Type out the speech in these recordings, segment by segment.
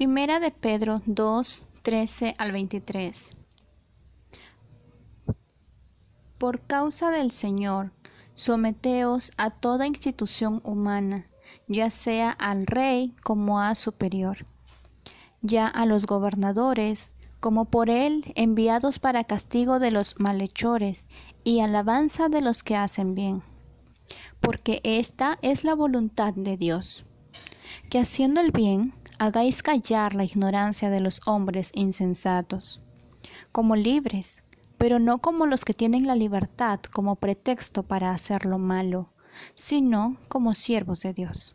Primera de Pedro 2, 13 al 23. Por causa del Señor, someteos a toda institución humana, ya sea al rey como a superior, ya a los gobernadores, como por él enviados para castigo de los malhechores y alabanza de los que hacen bien. Porque esta es la voluntad de Dios, que haciendo el bien, hagáis callar la ignorancia de los hombres insensatos, como libres, pero no como los que tienen la libertad como pretexto para hacer lo malo, sino como siervos de Dios.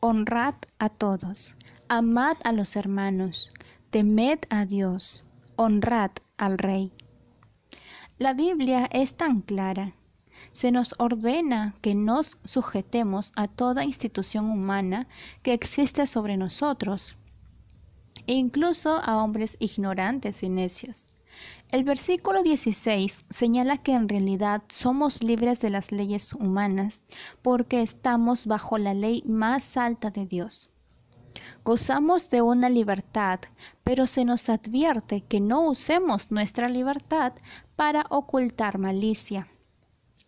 Honrad a todos, amad a los hermanos, temed a Dios, honrad al Rey. La Biblia es tan clara se nos ordena que nos sujetemos a toda institución humana que existe sobre nosotros, e incluso a hombres ignorantes y necios. El versículo 16 señala que en realidad somos libres de las leyes humanas porque estamos bajo la ley más alta de Dios. Gozamos de una libertad, pero se nos advierte que no usemos nuestra libertad para ocultar malicia.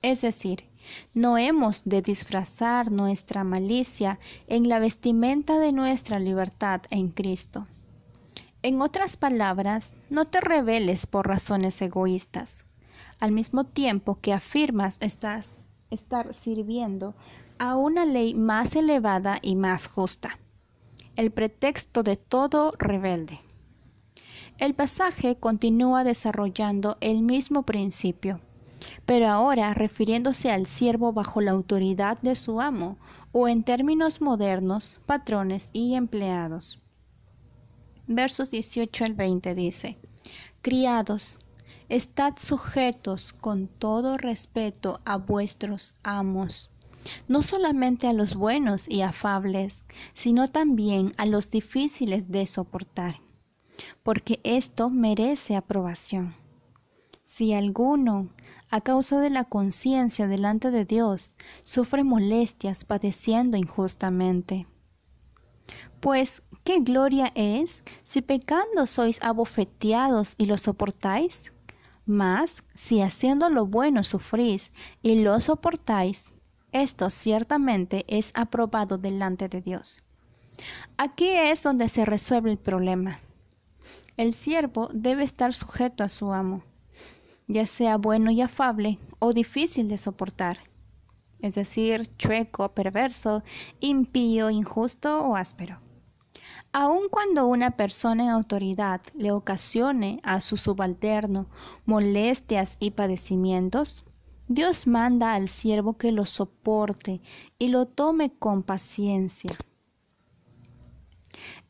Es decir, no hemos de disfrazar nuestra malicia en la vestimenta de nuestra libertad en Cristo. En otras palabras, no te rebeles por razones egoístas. Al mismo tiempo que afirmas estar sirviendo a una ley más elevada y más justa, el pretexto de todo rebelde. El pasaje continúa desarrollando el mismo principio pero ahora, refiriéndose al siervo bajo la autoridad de su amo, o en términos modernos, patrones y empleados. Versos 18 al 20 dice, Criados, estad sujetos con todo respeto a vuestros amos no solamente a los buenos y afables, sino también a los difíciles de soportar, porque esto merece aprobación. Si alguno a causa de la conciencia delante de Dios, sufre molestias padeciendo injustamente. Pues, ¿qué gloria es si pecando sois abofeteados y lo soportáis? Mas, si haciendo lo bueno sufrís y lo soportáis, esto ciertamente es aprobado delante de Dios. Aquí es donde se resuelve el problema. El siervo debe estar sujeto a su amo ya sea bueno y afable o difícil de soportar, es decir, chueco, perverso, impío, injusto o áspero. Aun cuando una persona en autoridad le ocasione a su subalterno molestias y padecimientos, Dios manda al siervo que lo soporte y lo tome con paciencia.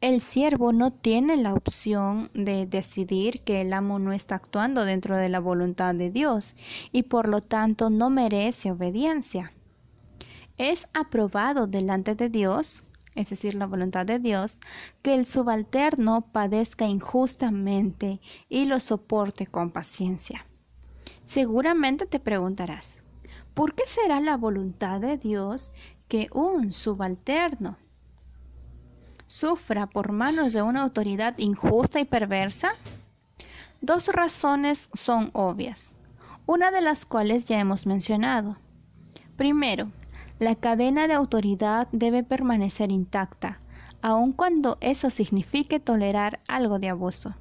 El siervo no tiene la opción de decidir que el amo no está actuando dentro de la voluntad de Dios y por lo tanto no merece obediencia. Es aprobado delante de Dios, es decir, la voluntad de Dios, que el subalterno padezca injustamente y lo soporte con paciencia. Seguramente te preguntarás, ¿por qué será la voluntad de Dios que un subalterno sufra por manos de una autoridad injusta y perversa? Dos razones son obvias, una de las cuales ya hemos mencionado. Primero, la cadena de autoridad debe permanecer intacta, aun cuando eso signifique tolerar algo de abuso.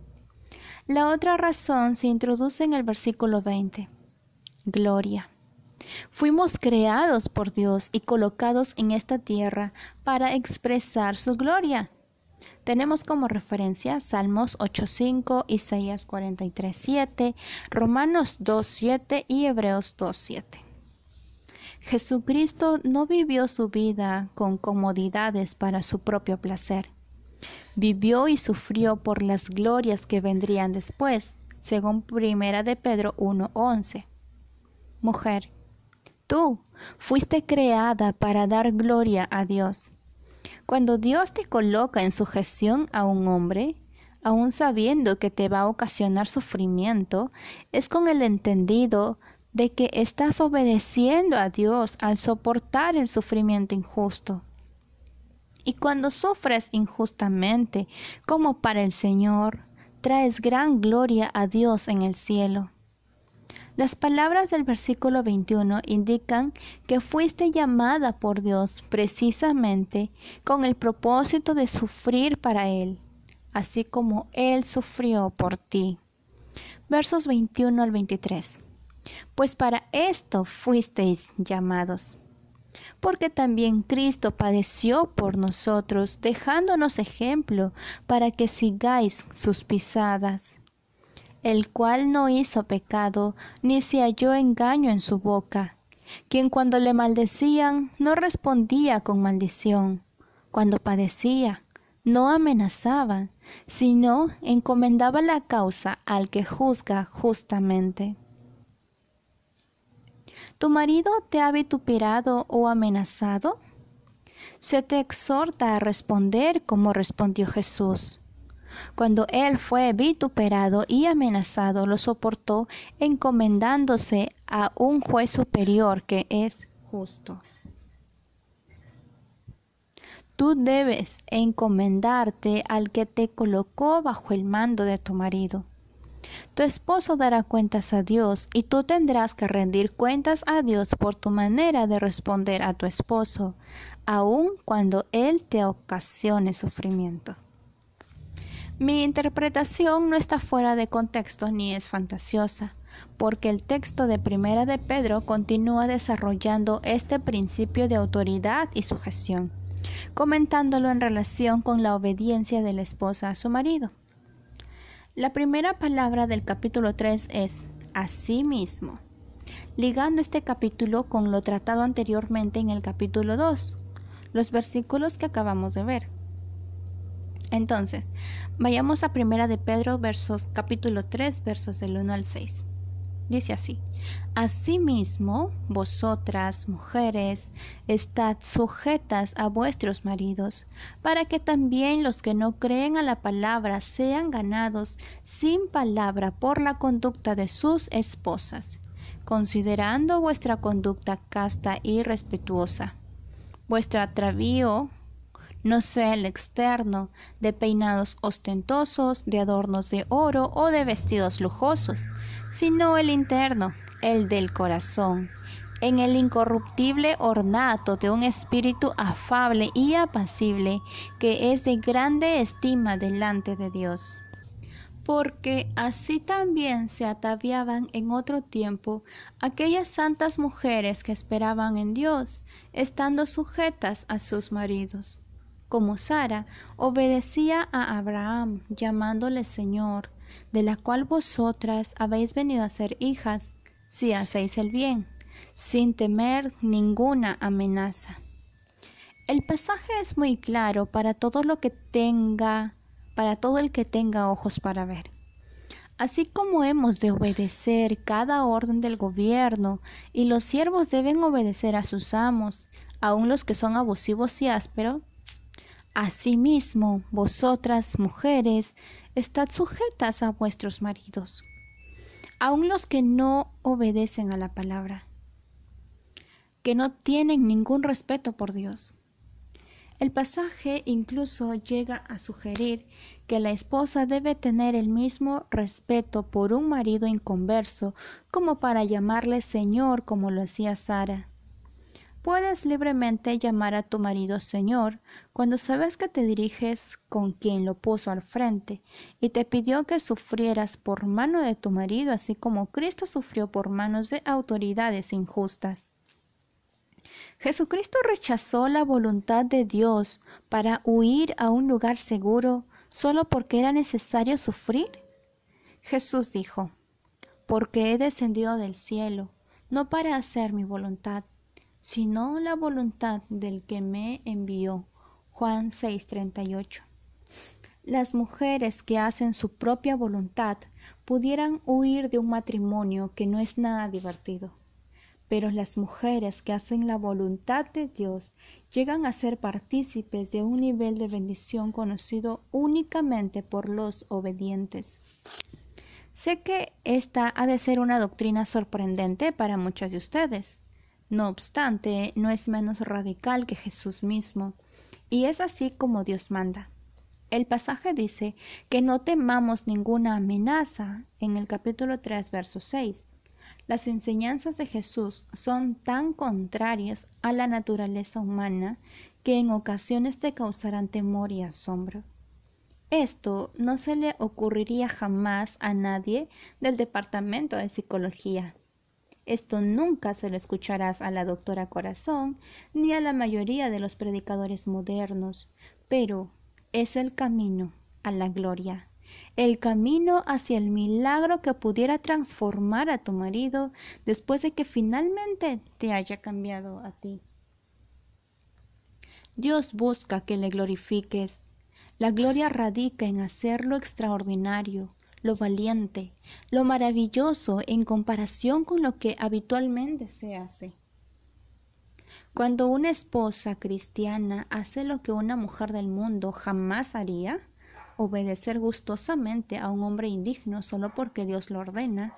La otra razón se introduce en el versículo 20. Gloria. Fuimos creados por Dios y colocados en esta tierra para expresar su gloria. Tenemos como referencia Salmos 8.5, Isaías 43.7, Romanos 2.7 y Hebreos 2.7. Jesucristo no vivió su vida con comodidades para su propio placer. Vivió y sufrió por las glorias que vendrían después, según Primera de Pedro 1.11. Mujer, Tú fuiste creada para dar gloria a Dios. Cuando Dios te coloca en sujeción a un hombre, aun sabiendo que te va a ocasionar sufrimiento, es con el entendido de que estás obedeciendo a Dios al soportar el sufrimiento injusto. Y cuando sufres injustamente, como para el Señor, traes gran gloria a Dios en el cielo. Las palabras del versículo 21 indican que fuiste llamada por Dios precisamente con el propósito de sufrir para Él, así como Él sufrió por ti. Versos 21 al 23. Pues para esto fuisteis llamados porque también Cristo padeció por nosotros, dejándonos ejemplo para que sigáis sus pisadas, el cual no hizo pecado, ni se halló engaño en su boca, quien cuando le maldecían no respondía con maldición, cuando padecía no amenazaba, sino encomendaba la causa al que juzga justamente. ¿Tu marido te ha vituperado o amenazado? Se te exhorta a responder como respondió Jesús. Cuando él fue vituperado y amenazado, lo soportó encomendándose a un juez superior que es justo. Tú debes encomendarte al que te colocó bajo el mando de tu marido. Tu esposo dará cuentas a Dios y tú tendrás que rendir cuentas a Dios por tu manera de responder a tu esposo, aun cuando Él te ocasione sufrimiento. Mi interpretación no está fuera de contexto ni es fantasiosa, porque el texto de Primera de Pedro continúa desarrollando este principio de autoridad y sujeción, comentándolo en relación con la obediencia de la esposa a su marido. La primera palabra del capítulo 3 es mismo, ligando este capítulo con lo tratado anteriormente en el capítulo 2, los versículos que acabamos de ver. Entonces, vayamos a Primera de Pedro, versos, capítulo 3, versos del 1 al 6. Dice así, Asimismo, vosotras, mujeres, estad sujetas a vuestros maridos, para que también los que no creen a la palabra sean ganados sin palabra por la conducta de sus esposas, considerando vuestra conducta casta y respetuosa. Vuestro atravío no sea el externo, de peinados ostentosos, de adornos de oro o de vestidos lujosos, sino el interno, el del corazón, en el incorruptible ornato de un espíritu afable y apacible que es de grande estima delante de Dios. Porque así también se ataviaban en otro tiempo aquellas santas mujeres que esperaban en Dios, estando sujetas a sus maridos como Sara, obedecía a Abraham, llamándole Señor, de la cual vosotras habéis venido a ser hijas, si hacéis el bien, sin temer ninguna amenaza. El pasaje es muy claro para todo lo que tenga, para todo el que tenga ojos para ver. Así como hemos de obedecer cada orden del gobierno, y los siervos deben obedecer a sus amos, aun los que son abusivos y ásperos, Asimismo, vosotras, mujeres, estad sujetas a vuestros maridos, aun los que no obedecen a la palabra, que no tienen ningún respeto por Dios. El pasaje incluso llega a sugerir que la esposa debe tener el mismo respeto por un marido inconverso como para llamarle Señor como lo hacía Sara. Puedes libremente llamar a tu marido Señor cuando sabes que te diriges con quien lo puso al frente y te pidió que sufrieras por mano de tu marido, así como Cristo sufrió por manos de autoridades injustas. Jesucristo rechazó la voluntad de Dios para huir a un lugar seguro solo porque era necesario sufrir. Jesús dijo, porque he descendido del cielo, no para hacer mi voluntad, sino la voluntad del que me envió. Juan 6:38. Las mujeres que hacen su propia voluntad pudieran huir de un matrimonio que no es nada divertido. Pero las mujeres que hacen la voluntad de Dios llegan a ser partícipes de un nivel de bendición conocido únicamente por los obedientes. Sé que esta ha de ser una doctrina sorprendente para muchas de ustedes, no obstante, no es menos radical que Jesús mismo, y es así como Dios manda. El pasaje dice que no temamos ninguna amenaza en el capítulo 3, verso 6. Las enseñanzas de Jesús son tan contrarias a la naturaleza humana que en ocasiones te causarán temor y asombro. Esto no se le ocurriría jamás a nadie del Departamento de Psicología, esto nunca se lo escucharás a la doctora Corazón ni a la mayoría de los predicadores modernos, pero es el camino a la gloria, el camino hacia el milagro que pudiera transformar a tu marido después de que finalmente te haya cambiado a ti. Dios busca que le glorifiques. La gloria radica en hacerlo extraordinario, lo valiente, lo maravilloso en comparación con lo que habitualmente se hace. Cuando una esposa cristiana hace lo que una mujer del mundo jamás haría, obedecer gustosamente a un hombre indigno solo porque Dios lo ordena,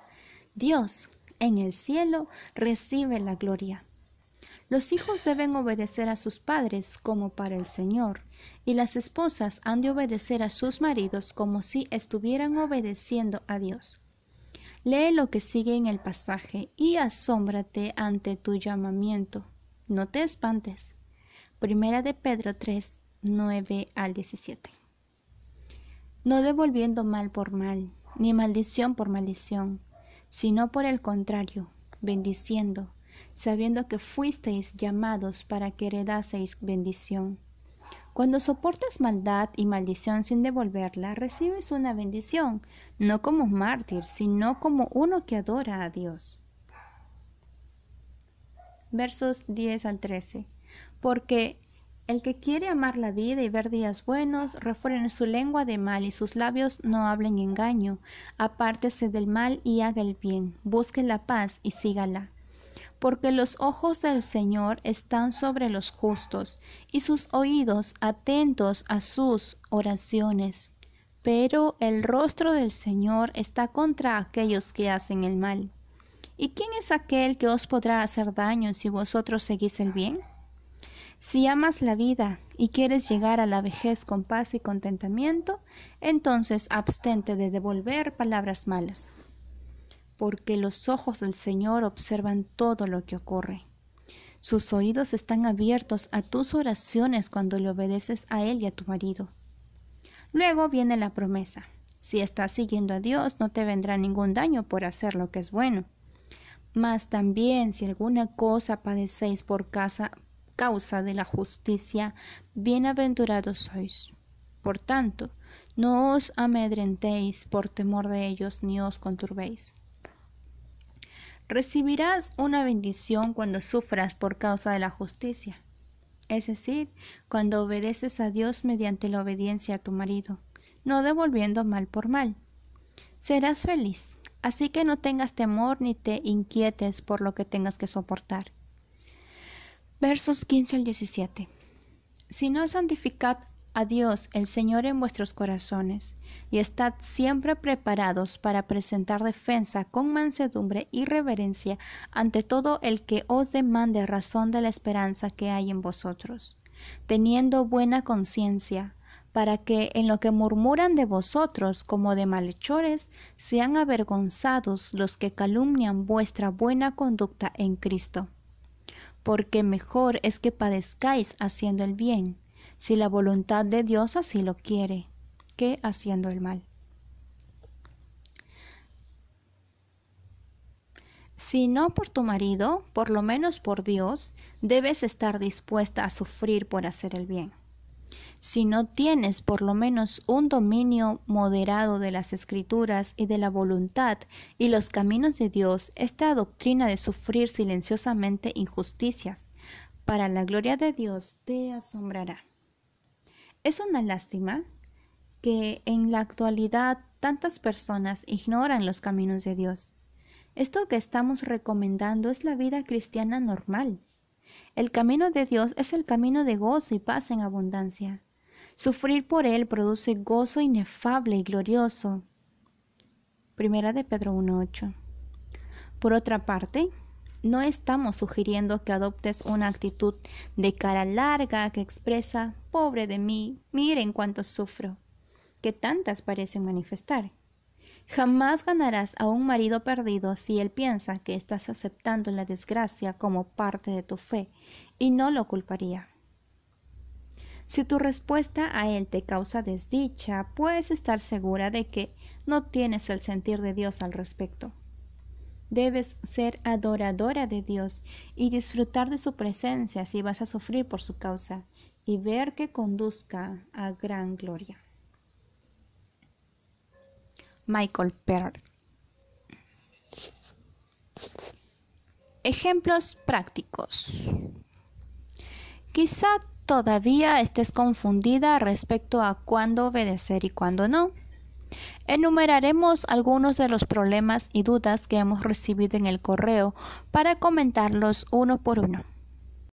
Dios en el cielo recibe la gloria. Los hijos deben obedecer a sus padres como para el Señor, y las esposas han de obedecer a sus maridos como si estuvieran obedeciendo a Dios. Lee lo que sigue en el pasaje y asómbrate ante tu llamamiento. No te espantes. Primera de Pedro 3, 9 al 17. No devolviendo mal por mal, ni maldición por maldición, sino por el contrario, bendiciendo sabiendo que fuisteis llamados para que heredaseis bendición. Cuando soportas maldad y maldición sin devolverla, recibes una bendición, no como mártir, sino como uno que adora a Dios. Versos 10 al 13. Porque el que quiere amar la vida y ver días buenos, en su lengua de mal y sus labios no hablen engaño. Apártese del mal y haga el bien. Busque la paz y sígala porque los ojos del Señor están sobre los justos y sus oídos atentos a sus oraciones. Pero el rostro del Señor está contra aquellos que hacen el mal. ¿Y quién es aquel que os podrá hacer daño si vosotros seguís el bien? Si amas la vida y quieres llegar a la vejez con paz y contentamiento, entonces abstente de devolver palabras malas porque los ojos del Señor observan todo lo que ocurre. Sus oídos están abiertos a tus oraciones cuando le obedeces a Él y a tu marido. Luego viene la promesa. Si estás siguiendo a Dios, no te vendrá ningún daño por hacer lo que es bueno. Mas también si alguna cosa padecéis por causa de la justicia, bienaventurados sois. Por tanto, no os amedrentéis por temor de ellos ni os conturbéis recibirás una bendición cuando sufras por causa de la justicia, es decir, cuando obedeces a Dios mediante la obediencia a tu marido, no devolviendo mal por mal. Serás feliz, así que no tengas temor ni te inquietes por lo que tengas que soportar. Versos 15 al 17. Si no santificad a Dios el Señor en vuestros corazones, y estad siempre preparados para presentar defensa con mansedumbre y reverencia ante todo el que os demande razón de la esperanza que hay en vosotros, teniendo buena conciencia, para que en lo que murmuran de vosotros como de malhechores, sean avergonzados los que calumnian vuestra buena conducta en Cristo. Porque mejor es que padezcáis haciendo el bien, si la voluntad de Dios así lo quiere, que haciendo el mal. Si no por tu marido, por lo menos por Dios, debes estar dispuesta a sufrir por hacer el bien. Si no tienes por lo menos un dominio moderado de las escrituras y de la voluntad y los caminos de Dios, esta doctrina de sufrir silenciosamente injusticias para la gloria de Dios te asombrará. Es una lástima que en la actualidad tantas personas ignoran los caminos de Dios. Esto que estamos recomendando es la vida cristiana normal. El camino de Dios es el camino de gozo y paz en abundancia. Sufrir por Él produce gozo inefable y glorioso. Primera de Pedro 1.8. Por otra parte, no estamos sugiriendo que adoptes una actitud de cara larga que expresa, pobre de mí, miren cuánto sufro, que tantas parecen manifestar. Jamás ganarás a un marido perdido si él piensa que estás aceptando la desgracia como parte de tu fe, y no lo culparía. Si tu respuesta a él te causa desdicha, puedes estar segura de que no tienes el sentir de Dios al respecto. Debes ser adoradora de Dios y disfrutar de su presencia si vas a sufrir por su causa y ver que conduzca a gran gloria. Michael Perr. Ejemplos prácticos. Quizá todavía estés confundida respecto a cuándo obedecer y cuándo no. Enumeraremos algunos de los problemas y dudas que hemos recibido en el correo para comentarlos uno por uno.